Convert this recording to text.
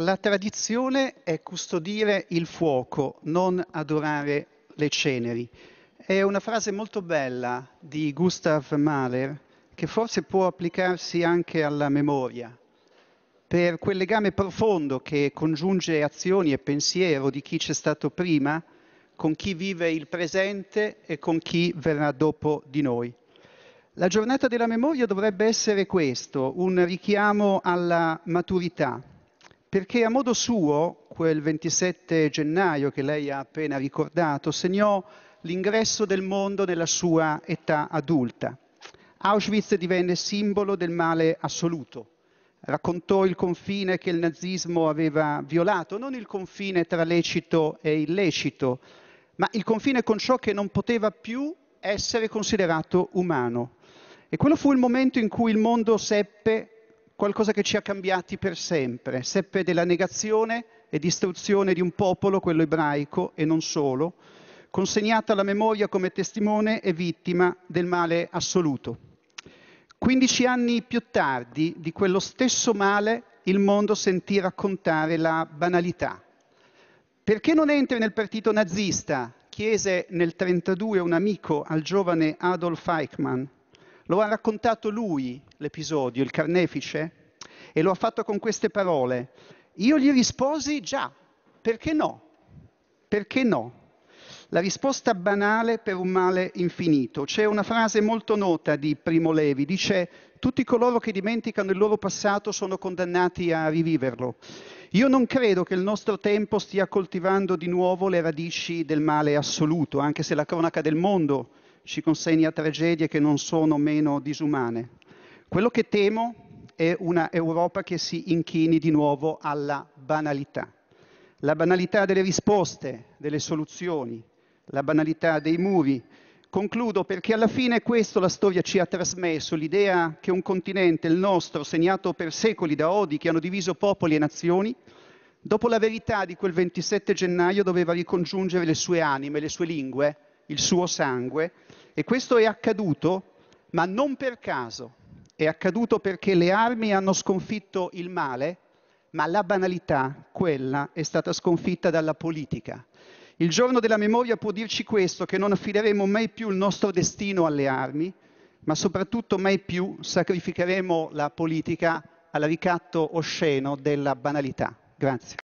La tradizione è custodire il fuoco, non adorare le ceneri. È una frase molto bella di Gustav Mahler che forse può applicarsi anche alla memoria, per quel legame profondo che congiunge azioni e pensiero di chi c'è stato prima, con chi vive il presente e con chi verrà dopo di noi. La giornata della memoria dovrebbe essere questo, un richiamo alla maturità perché a modo suo quel 27 gennaio che lei ha appena ricordato segnò l'ingresso del mondo nella sua età adulta. Auschwitz divenne simbolo del male assoluto. Raccontò il confine che il nazismo aveva violato, non il confine tra lecito e illecito, ma il confine con ciò che non poteva più essere considerato umano. E quello fu il momento in cui il mondo seppe qualcosa che ci ha cambiati per sempre, seppe della negazione e distruzione di un popolo, quello ebraico e non solo, consegnata alla memoria come testimone e vittima del male assoluto. Quindici anni più tardi di quello stesso male il mondo sentì raccontare la banalità. Perché non entri nel partito nazista? chiese nel 1932 un amico al giovane Adolf Eichmann. Lo ha raccontato lui l'episodio, il carnefice, e lo ha fatto con queste parole. Io gli risposi già, perché no? Perché no? La risposta banale per un male infinito. C'è una frase molto nota di Primo Levi, dice tutti coloro che dimenticano il loro passato sono condannati a riviverlo. Io non credo che il nostro tempo stia coltivando di nuovo le radici del male assoluto, anche se la cronaca del mondo ci consegna tragedie che non sono meno disumane. Quello che temo è una Europa che si inchini di nuovo alla banalità. La banalità delle risposte, delle soluzioni, la banalità dei muri. Concludo perché alla fine questo la storia ci ha trasmesso, l'idea che un continente, il nostro, segnato per secoli da odi che hanno diviso popoli e nazioni, dopo la verità di quel 27 gennaio doveva ricongiungere le sue anime, le sue lingue, il suo sangue e questo è accaduto, ma non per caso, è accaduto perché le armi hanno sconfitto il male, ma la banalità, quella, è stata sconfitta dalla politica. Il giorno della memoria può dirci questo, che non affideremo mai più il nostro destino alle armi, ma soprattutto mai più sacrificheremo la politica al ricatto osceno della banalità. Grazie.